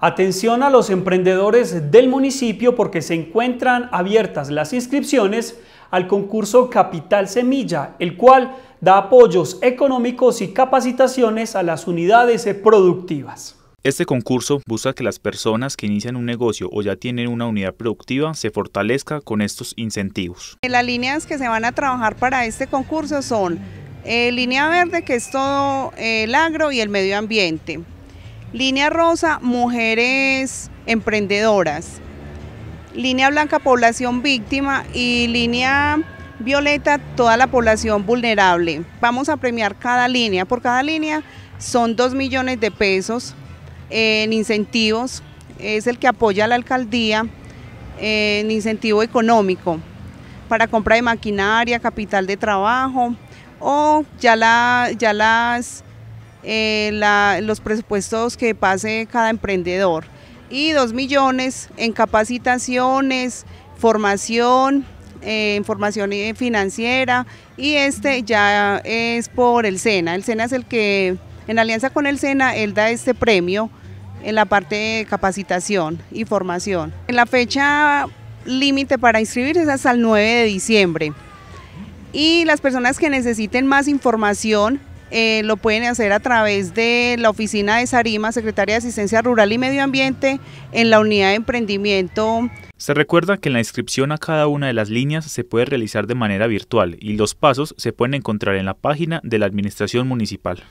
Atención a los emprendedores del municipio porque se encuentran abiertas las inscripciones al concurso Capital Semilla, el cual da apoyos económicos y capacitaciones a las unidades productivas. Este concurso busca que las personas que inician un negocio o ya tienen una unidad productiva se fortalezca con estos incentivos. Eh, las líneas que se van a trabajar para este concurso son eh, línea verde, que es todo eh, el agro y el medio ambiente. Línea rosa, mujeres emprendedoras. Línea blanca, población víctima. Y línea violeta, toda la población vulnerable. Vamos a premiar cada línea. Por cada línea son 2 millones de pesos en incentivos. Es el que apoya a la alcaldía en incentivo económico para compra de maquinaria, capital de trabajo o ya, ya las eh, los presupuestos que pase cada emprendedor y 2 millones en capacitaciones, formación, en eh, formación eh, financiera y este ya es por el SENA. El SENA es el que, en alianza con el SENA, él da este premio en la parte de capacitación y formación. En la fecha límite para inscribirse es hasta el 9 de diciembre. Y las personas que necesiten más información eh, lo pueden hacer a través de la oficina de Sarima, Secretaria de Asistencia Rural y Medio Ambiente, en la unidad de emprendimiento. Se recuerda que la inscripción a cada una de las líneas se puede realizar de manera virtual y los pasos se pueden encontrar en la página de la Administración Municipal.